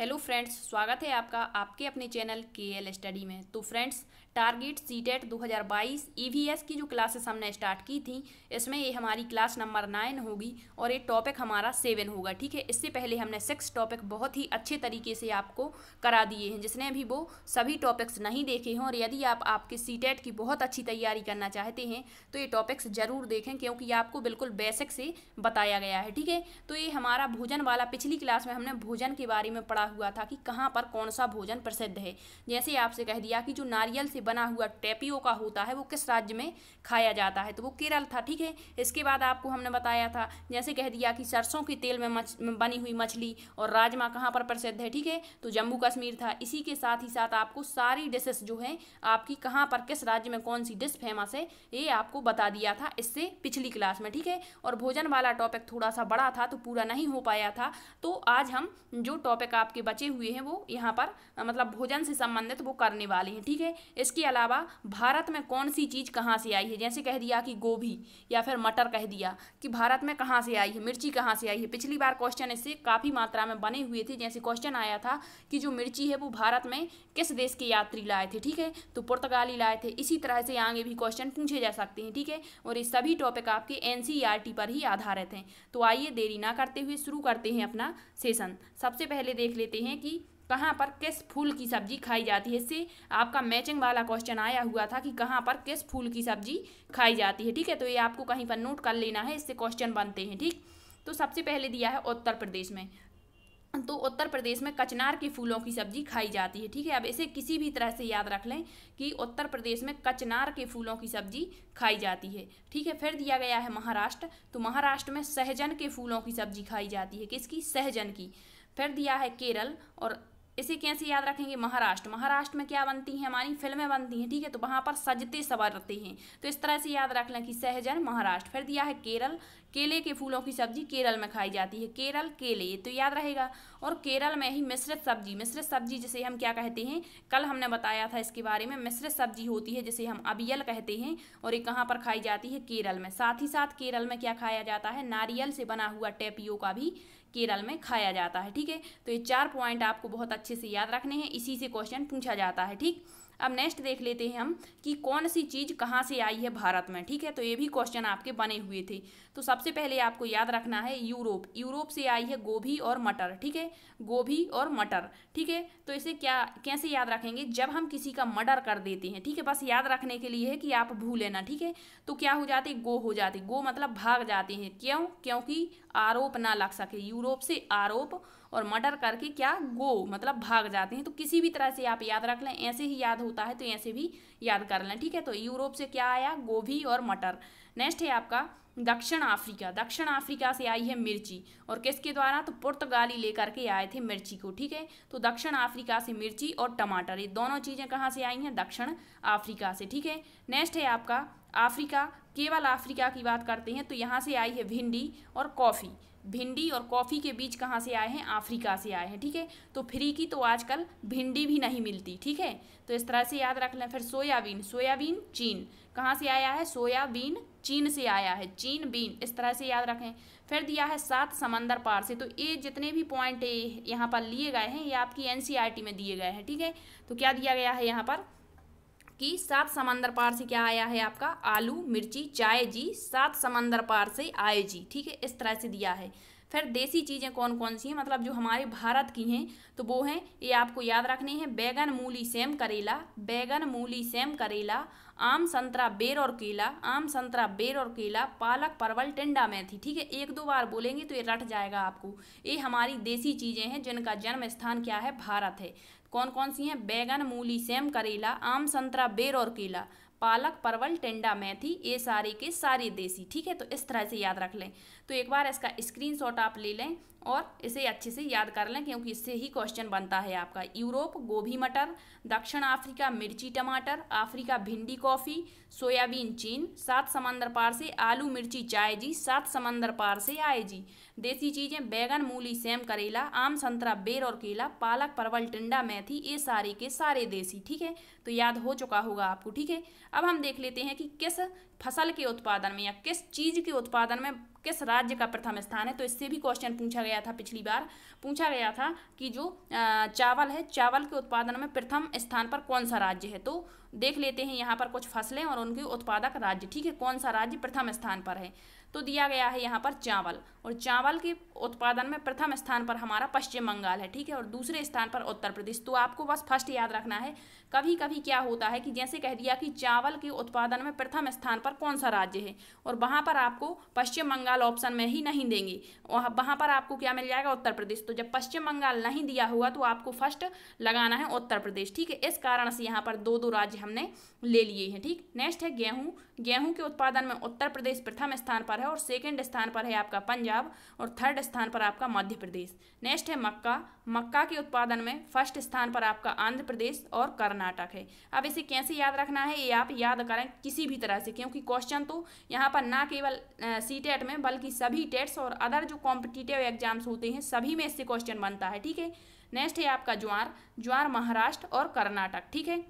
hello friends स्वागत है आपका आपके अपने चैनल के एल स्टडी में तो फ्रेंड्स टारगेट सी टेट दो हज़ार बाईस ई वी एस की जो क्लासेस हमने स्टार्ट की थी इसमें ये हमारी क्लास नंबर नाइन होगी और ये टॉपिक हमारा सेवन होगा ठीक है इससे पहले हमने सिक्स टॉपिक बहुत ही अच्छे तरीके से आपको करा दिए हैं जिसने भी वो सभी टॉपिक्स नहीं देखे हों और यदि आप आपके सी टेट की बहुत अच्छी तैयारी करना चाहते हैं तो ये टॉपिक्स ज़रूर देखें क्योंकि आपको बिल्कुल बेसिक से बताया गया है ठीक है तो ये हमारा भोजन वाला पिछली क्लास में हमने भोजन के बारे में पढ़ा हुआ था कि कहाँ पर कौन सा भोजन प्रसिद्ध है जैसे आपसे कह दिया कि जो नारियल से बना हुआ टेपियो का होता है वो किस राज्य में खाया जाता है तो वो केरल था ठीक है इसके बाद आपको हमने बताया था जैसे कह दिया कि सरसों के तेल में मच बनी हुई मछली और राजमा कहाँ पर प्रसिद्ध है ठीक है तो जम्मू कश्मीर था इसी के साथ ही साथ आपको सारी डिशेस जो हैं आपकी कहाँ पर किस राज्य में कौन सी डिश फेमस है ये आपको बता दिया था इससे पिछली क्लास में ठीक है और भोजन वाला टॉपिक थोड़ा सा बड़ा था तो पूरा नहीं हो पाया था तो आज हम जो टॉपिक आपके आपके बचे हुए हैं वो यहाँ पर मतलब भोजन से संबंधित वो करने वाले हैं ठीक है इसके अलावा भारत में कौन सी चीज़ कहाँ से आई है जैसे कह दिया कि गोभी या फिर मटर कह दिया कि भारत में कहाँ से आई है मिर्ची कहाँ से आई है पिछली बार क्वेश्चन इससे काफ़ी मात्रा में बने हुए थे जैसे क्वेश्चन आया था कि जो मिर्ची है वो भारत में किस देश के यात्री लाए थे ठीक है तो पुर्तगाली लाए थे इसी तरह से आगे भी क्वेश्चन पूछे जा सकते हैं ठीक है और ये सभी टॉपिक आपके एन e पर ही आधारित हैं तो आइए देरी ना करते हुए शुरू करते हैं अपना सेशन सबसे पहले देख लेते हैं कि कहाँ पर किस फूल की सब्जी खाई जाती है इससे आपका मैचिंग वाला क्वेश्चन आया हुआ था कि कहाँ पर किस फूल की सब्जी खाई जाती है ठीक है तो ये आपको कहीं पर नोट कर लेना है इससे क्वेश्चन बनते हैं ठीक तो सबसे पहले दिया है उत्तर प्रदेश में तो उत्तर प्रदेश में कचनार के फूलों की सब्जी खाई जाती है ठीक है अब इसे किसी भी तरह से याद रख लें कि उत्तर प्रदेश में कचनार के फूलों की सब्जी खाई जाती है ठीक है फिर दिया गया है महाराष्ट्र तो महाराष्ट्र में सहजन के फूलों की सब्जी खाई जाती है किसकी सहजन की फिर दिया है केरल और इसे कैसे याद रखेंगे महाराष्ट्र महाराष्ट्र में क्या बनती हैं हमारी फिल्में बनती हैं ठीक है तो वहाँ पर सजते संवरते हैं तो इस तरह से याद रख लें कि सहजन महाराष्ट्र फिर दिया है केरल केले के फूलों की सब्जी केरल में खाई जाती है केरल केले तो याद रहेगा और केरल में ही मिश्रित सब्जी मिश्रित सब्जी जिसे हम क्या कहते हैं कल हमने बताया था इसके बारे में मिश्रित सब्जी होती है जिसे हम अबियल कहते हैं और ये कहाँ पर खाई जाती है केरल में साथ ही साथ केरल में क्या खाया जाता है नारियल से बना हुआ टेपियो का भी केरल में खाया जाता है ठीक है तो ये चार पॉइंट आपको बहुत अच्छे से याद रखने हैं इसी से क्वेश्चन पूछा जाता है ठीक अब नेक्स्ट देख लेते हैं हम कि कौन सी चीज़ कहाँ से आई है भारत में ठीक है तो ये भी क्वेश्चन आपके बने हुए थे तो सबसे पहले आपको याद रखना है यूरोप यूरोप से आई है गोभी और मटर ठीक है गोभी और मटर ठीक है तो इसे क्या कैसे याद रखेंगे जब हम किसी का मर्डर कर देते हैं ठीक है बस याद रखने के लिए है कि आप भूल लेना ठीक है तो क्या हो जाते गो हो जाते गो मतलब भाग जाते हैं क्यों क्योंकि आरोप ना लग सके यूरोप से आरोप और मर्डर करके क्या गो मतलब भाग जाते हैं तो किसी भी तरह से आप याद रख लें ऐसे ही याद होता है तो ऐसे भी याद कर लें ठीक है तो यूरोप से क्या आया गोभी और मटर नेक्स्ट है आपका दक्षिण अफ्रीका दक्षिण अफ्रीका से आई है मिर्ची और किसके द्वारा तो पुर्तगाली लेकर के आए थे मिर्ची को ठीक है तो दक्षिण अफ्रीका से मिर्ची और टमाटर ये दोनों चीज़ें कहाँ से आई हैं दक्षिण अफ्रीका से ठीक है नेक्स्ट है आपका अफ्रीका केवल अफ्रीका की बात करते हैं तो यहाँ से आई है भिंडी और कॉफ़ी भिंडी और कॉफ़ी के बीज कहाँ से आए हैं अफ्रीका से आए हैं ठीक है तो फ्री की तो आजकल भिंडी भी नहीं मिलती ठीक है तो इस तरह से याद रख लें फिर सोयाबीन सोयाबीन चीन कहाँ से आया है सोयाबीन चीन से आया है चीन बीन इस तरह से याद रखें फिर दिया है सात समंदर पार से तो ये जितने भी पॉइंट यहाँ पर लिए गए हैं ये आपकी एन में दिए गए हैं ठीक है तो क्या दिया गया है यहाँ पर कि सात समंदर पार से क्या आया है आपका आलू मिर्ची चाय जी सात समंदर पार से आए जी ठीक है इस तरह से दिया है फिर देसी चीज़ें कौन कौन सी हैं मतलब जो हमारे भारत की हैं तो वो हैं ये आपको याद रखने हैं बैगन मूली सेम करेला बैगन मूली सेम करेला आम संतरा बेर और केला आम संतरा बेर और केला पालक परवल टिंडा मेथी ठीक है एक दो बार बोलेंगे तो ये रट जाएगा आपको ये हमारी देसी चीज़ें हैं जिनका जन्म स्थान क्या है भारत है कौन कौन सी हैं बैगन मूली सेम करेला आम संतरा बेर और केला पालक परवल टेंडा मेथी ये सारे के सारे देसी ठीक है तो इस तरह से याद रख लें तो एक बार इसका स्क्रीनशॉट आप ले लें और इसे अच्छे से याद कर लें क्योंकि इससे ही क्वेश्चन बनता है आपका यूरोप गोभी मटर दक्षिण अफ्रीका मिर्ची टमाटर अफ्रीका भिंडी कॉफ़ी सोयाबीन चीन सात समंदर पार से आलू मिर्ची चाय जी सात समंदर पार से आए जी देसी चीज़ें बैगन मूली सेम करेला आम संतरा बेर और केला पालक परवल टिंडा मेथी ये सारे के सारे देसी ठीक है तो याद हो चुका होगा आपको ठीक है अब हम देख लेते हैं कि किस फसल के उत्पादन में या किस चीज़ के उत्पादन में किस राज्य का प्रथम स्थान है तो इससे भी क्वेश्चन पूछा गया था पिछली बार पूछा गया था कि जो चावल है चावल के उत्पादन में प्रथम स्थान पर कौन सा राज्य है तो देख लेते हैं यहाँ पर कुछ फसलें और उनके उत्पादक राज्य ठीक है कौन सा राज्य प्रथम स्थान पर है तो दिया गया है यहाँ पर चावल और चावल के उत्पादन में प्रथम स्थान पर हमारा पश्चिम बंगाल है ठीक है और दूसरे स्थान पर उत्तर प्रदेश तो आपको बस फर्स्ट याद रखना है कभी कभी क्या होता है कि जैसे कह दिया कि चावल के उत्पादन में प्रथम स्थान पर कौन सा राज्य है और वहाँ पर आपको पश्चिम बंगाल ऑप्शन में ही नहीं देंगे वहाँ पर आपको क्या मिल जाएगा उत्तर प्रदेश तो जब पश्चिम बंगाल नहीं दिया हुआ तो आपको फर्स्ट लगाना है उत्तर प्रदेश ठीक है इस कारण से यहाँ पर दो दो राज्य हमने ले लिए हैं ठीक नेक्स्ट है गेहूँ गेहूँ के उत्पादन में उत्तर प्रदेश प्रथम स्थान पर है और सेकेंड स्थान पर है आपका पंजाब और थर्ड स्थान पर आपका मध्य प्रदेश नेक्स्ट है मक्का मक्का के उत्पादन में फर्स्ट स्थान पर आपका आंध्र प्रदेश और कर्नाटक कर्नाटक है अब इसे कैसे याद रखना है ये आप याद करें किसी भी तरह से क्योंकि क्वेश्चन तो यहाँ पर ना केवल सी टेट e में बल्कि सभी टेट्स e और अदर जो कॉम्पिटिटिव एग्जाम्स होते हैं सभी में इससे क्वेश्चन बनता है ठीक है नेक्स्ट है आपका ज्वार ज्वार महाराष्ट्र और कर्नाटक ठीक है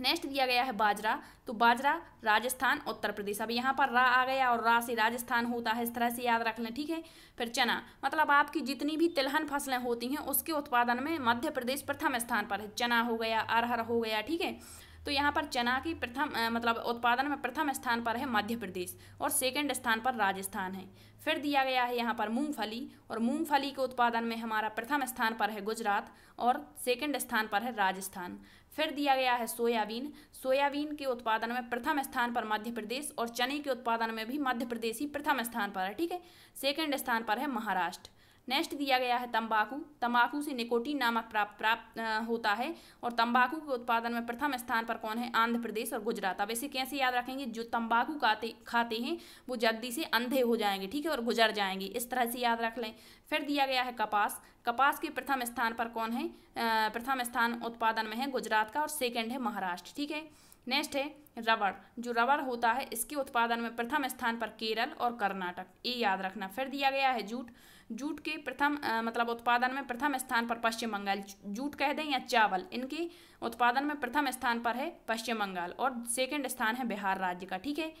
नेक्स्ट दिया गया है बाजरा तो बाजरा राजस्थान उत्तर प्रदेश अब यहाँ पर रा आ गया और रा से राजस्थान होता है इस तरह से याद रख लें ठीक है फिर चना मतलब आपकी जितनी भी तिलहन फसलें होती हैं उसके उत्पादन में मध्य प्रदेश प्रथम स्थान पर है चना हो गया अरहर हो गया ठीक है तो यहाँ पर चना की प्रथम मतलब उत्पादन में प्रथम स्थान पर है मध्य प्रदेश और सेकंड स्थान पर राजस्थान है फिर दिया गया है यहाँ पर मूंगफली और मूंगफली के उत्पादन में हमारा प्रथम स्थान पर है गुजरात और सेकंड स्थान पर है राजस्थान फिर दिया गया है सोयाबीन सोयाबीन के उत्पादन में प्रथम स्थान पर मध्य प्रदेश और चने के उत्पादन में भी मध्य प्रदेश ही प्रथम स्थान पर है ठीक है सेकेंड स्थान पर है महाराष्ट्र नेक्स्ट दिया गया है तंबाकू तंबाकू से निकोटीन नामक प्राप्त प्राप्त होता है और तंबाकू के उत्पादन में प्रथम स्थान पर कौन है आंध्र प्रदेश और गुजरात अब इसे कैसे याद रखेंगे जो तंबाकू खाते खाते हैं वो जल्दी से अंधे हो जाएंगे ठीक है और गुजर जाएंगे इस तरह से याद रख लें फिर दिया गया है कपास कपास के प्रथम स्थान पर कौन है प्रथम स्थान उत्पादन में है गुजरात का और सेकेंड है महाराष्ट्र ठीक है नेक्स्ट है रबड़ जो रबड़ होता है इसके उत्पादन में प्रथम स्थान पर केरल और कर्नाटक ये याद रखना फिर दिया गया है जूट जूट के प्रथम मतलब उत्पादन में प्रथम स्थान पर पश्चिम बंगाल जूट कह दें या चावल इनके उत्पादन में प्रथम स्थान पर है पश्चिम बंगाल और सेकंड स्थान है बिहार राज्य का ठीक है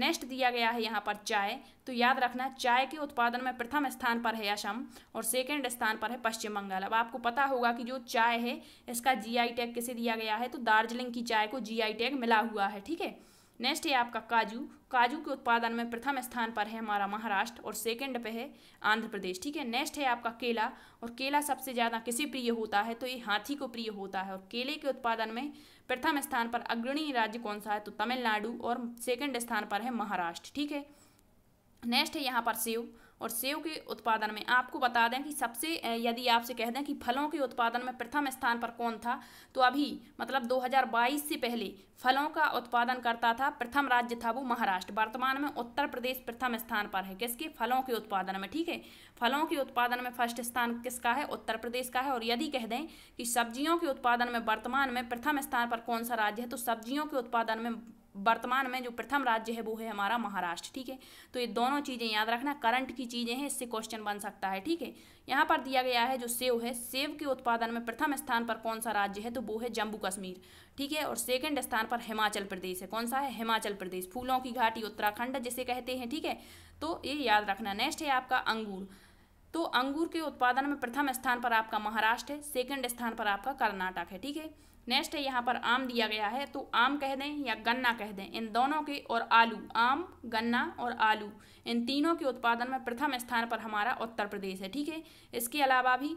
नेक्स्ट दिया गया है यहाँ पर चाय तो याद रखना चाय के उत्पादन में प्रथम स्थान पर है असम और सेकंड स्थान पर है पश्चिम बंगाल अब आपको पता होगा कि जो चाय है इसका जीआई टैग किसे दिया गया है तो दार्जिलिंग की चाय को जीआई टैग मिला हुआ है ठीक है नेक्स्ट है आपका काजू काजू के उत्पादन में प्रथम स्थान पर है हमारा महाराष्ट्र और सेकंड पे है आंध्र प्रदेश ठीक है नेक्स्ट है आपका केला और केला सबसे ज़्यादा किसे प्रिय होता है तो ये हाथी को प्रिय होता है और केले के उत्पादन में प्रथम स्थान पर अग्रणी राज्य कौन सा है तो तमिलनाडु और सेकेंड स्थान पर है महाराष्ट्र ठीक है नेक्स्ट है यहाँ पर सेव और सेब के उत्पादन में आपको बता दें कि सबसे यदि आपसे कह दें कि फलों के उत्पादन में प्रथम स्थान पर कौन था तो अभी मतलब 2022 से पहले फलों का उत्पादन करता था प्रथम राज्य था वो महाराष्ट्र वर्तमान में उत्तर प्रदेश प्रथम स्थान पर है किसके फलों के उत्पादन में ठीक है फलों के उत्पादन में फर्स्ट स्थान किसका है उत्तर प्रदेश का है और यदि कह दें कि सब्जियों के उत्पादन में वर्तमान में प्रथम स्थान पर कौन सा राज्य है तो सब्जियों के उत्पादन में वर्तमान में जो प्रथम राज्य है वो है हमारा महाराष्ट्र ठीक है तो ये दोनों चीज़ें याद रखना करंट की चीज़ें हैं इससे क्वेश्चन बन सकता है ठीक है यहाँ पर दिया गया है जो सेव है सेव के उत्पादन में प्रथम स्थान पर कौन सा राज्य है तो वो है जम्मू कश्मीर ठीक है और सेकेंड स्थान पर हिमाचल प्रदेश है कौन सा है हिमाचल प्रदेश फूलों की घाटी उत्तराखंड जिसे कहते हैं ठीक है तो ये याद रखना नेक्स्ट है आपका अंगूर तो अंगूर के उत्पादन में प्रथम स्थान पर आपका महाराष्ट्र है सेकंड स्थान पर आपका कर्नाटक है ठीक है नेक्स्ट है यहाँ पर आम दिया गया है तो आम कह दें या गन्ना कह दें इन दोनों के और आलू आम गन्ना और आलू इन तीनों के उत्पादन में प्रथम स्थान पर हमारा उत्तर प्रदेश है ठीक है इसके अलावा भी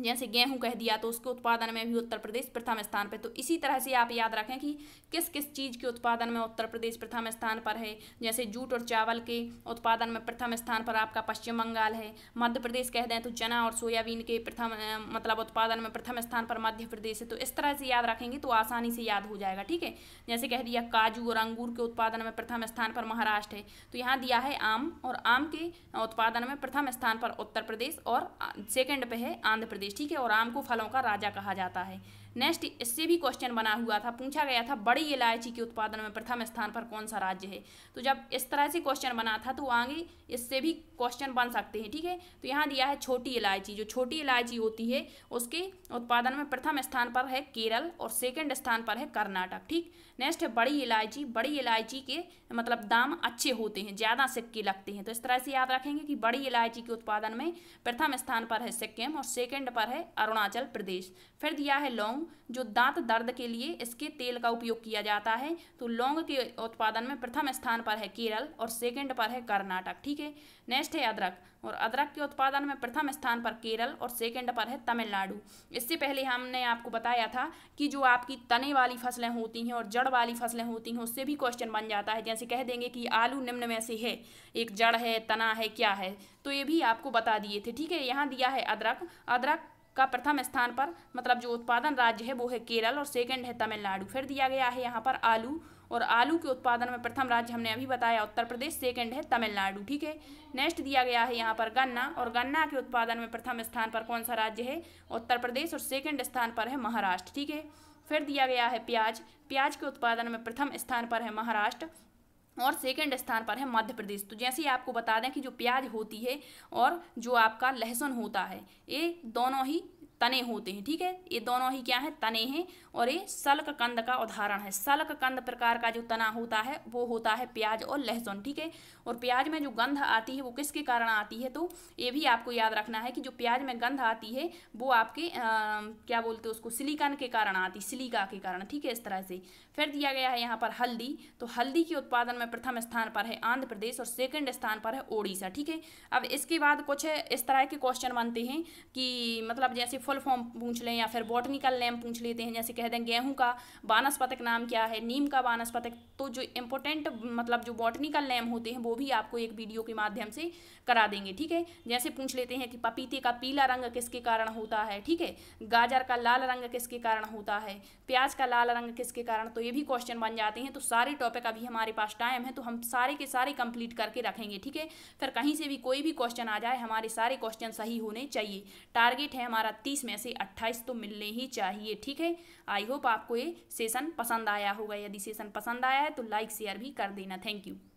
जैसे गेहूं कह दिया तो उसके उत्पादन में भी उत्तर प्रदेश प्रथम स्थान पर तो इसी तरह से आप याद रखें कि किस किस चीज़ के उत्पादन में उत्तर प्रदेश प्रथम स्थान पर है जैसे जूट और चावल के उत्पादन में प्रथम स्थान पर आपका पश्चिम बंगाल है मध्य प्रदेश कह दें तो चना और सोयाबीन के प्रथम मतलब उत्पादन में प्रथम स्थान पर मध्य प्रदेश है तो इस तरह से याद रखेंगे तो आसानी से याद हो जाएगा ठीक है जैसे कह दिया काजू और अंगूर के उत्पादन में प्रथम स्थान पर महाराष्ट्र है तो यहाँ दिया है आम और आम के उत्पादन में प्रथम स्थान पर उत्तर प्रदेश और सेकेंड पे है आंध्र प्रदेश प्रदेश ठीक है और आम को फलों का राजा कहा जाता है नेक्स्ट इससे भी क्वेश्चन बना हुआ था पूछा गया था बड़ी इलायची के उत्पादन में प्रथम स्थान पर कौन सा राज्य है तो जब इस तरह से क्वेश्चन बना था तो आगे इससे भी क्वेश्चन बन सकते हैं ठीक है तो यहाँ दिया है छोटी इलायची जो छोटी इलायची होती है उसके उत्पादन में प्रथम स्थान पर है केरल और सेकेंड स्थान पर है कर्नाटक ठीक नेक्स्ट है बड़ी इलायची बड़ी इलायची के मतलब दाम अच्छे होते हैं ज़्यादा सिक्के लगते हैं तो इस तरह से याद रखेंगे कि बड़ी इलायची के उत्पादन में प्रथम स्थान पर है सिक्किम और सेकेंड पर है अरुणाचल प्रदेश फिर दिया है लौंग जो दांत दर्द के लिए इसके तेल का उपयोग किया जाता है तो लौंग के उत्पादन में प्रथम स्थान पर है केरल और सेकंड पर है कर्नाटक ठीक है नेक्स्ट है अदरक और अदरक के उत्पादन में प्रथम स्थान पर केरल और सेकंड पर है तमिलनाडु इससे पहले हमने आपको बताया था कि जो आपकी तने वाली फसलें होती हैं और जड़ वाली फसलें होती हैं उससे भी क्वेश्चन बन जाता है जैसे कह देंगे कि आलू निम्न में से है एक जड़ है तना है क्या है तो ये भी आपको बता दिए थे ठीक है यहाँ दिया है अदरक अदरक का प्रथम स्थान पर मतलब जो उत्पादन राज्य है वो है केरल और सेकंड है तमिलनाडु फिर दिया गया है यहाँ पर आलू और आलू के उत्पादन में प्रथम राज्य हमने अभी बताया उत्तर प्रदेश सेकंड है तमिलनाडु ठीक है नेक्स्ट दिया गया है यहाँ पर गन्ना और गन्ना के उत्पादन में प्रथम स्थान पर कौन सा राज्य है उत्तर प्रदेश और सेकेंड स्थान पर है महाराष्ट्र ठीक है फिर दिया गया है प्याज प्याज के उत्पादन में प्रथम स्थान पर है महाराष्ट्र और सेकंड स्थान पर है मध्य प्रदेश तो जैसे ही आपको बता दें कि जो प्याज होती है और जो आपका लहसुन होता है ये दोनों ही तने होते हैं ठीक है ये दोनों ही क्या है तने हैं और ये सलक कंद का उदाहरण है सलक कंद प्रकार का जो तना होता है वो होता है प्याज और लहसुन ठीक है और प्याज में जो गंध आती है वो किसके कारण आती है तो ये भी आपको याद रखना है कि जो प्याज में गंध आती है वो आपके आ, क्या बोलते हैं उसको सिलिकन के कारण आती सिलिका के कारण ठीक है इस तरह से फिर दिया गया है यहाँ पर हल्दी तो हल्दी के उत्पादन में प्रथम स्थान पर है आंध्र प्रदेश और सेकेंड स्थान पर है ओडिशा ठीक है अब इसके बाद कुछ इस तरह के क्वेश्चन बनते हैं कि मतलब जैसे फुल फॉर्म पूछ लें या फिर बॉटनिकल नेम पूछ लेते हैं जैसे कह दें गेहूँ का वानस्पतिक नाम क्या है नीम का वानस्पतिक तो जो इम्पोर्टेंट मतलब जो बॉटनिकल नेम होते हैं वो भी आपको एक वीडियो के माध्यम से करा देंगे ठीक है जैसे पूछ लेते हैं कि पपीते का पीला रंग किसके कारण होता है ठीक है गाजर का लाल रंग किसके कारण होता है प्याज का लाल रंग किसके कारण तो ये भी क्वेश्चन बन जाते हैं तो सारे टॉपिक अभी हमारे पास टाइम है तो हम सारे के सारे कंप्लीट करके रखेंगे ठीक है फिर कहीं से भी कोई भी क्वेश्चन आ जाए हमारे सारे क्वेश्चन सही होने चाहिए टारगेट है हमारा तीस बीस में से अट्ठाईस तो मिलने ही चाहिए ठीक है आई होप आपको ये सेशन पसंद आया होगा यदि सेशन पसंद आया है तो लाइक शेयर भी कर देना थैंक यू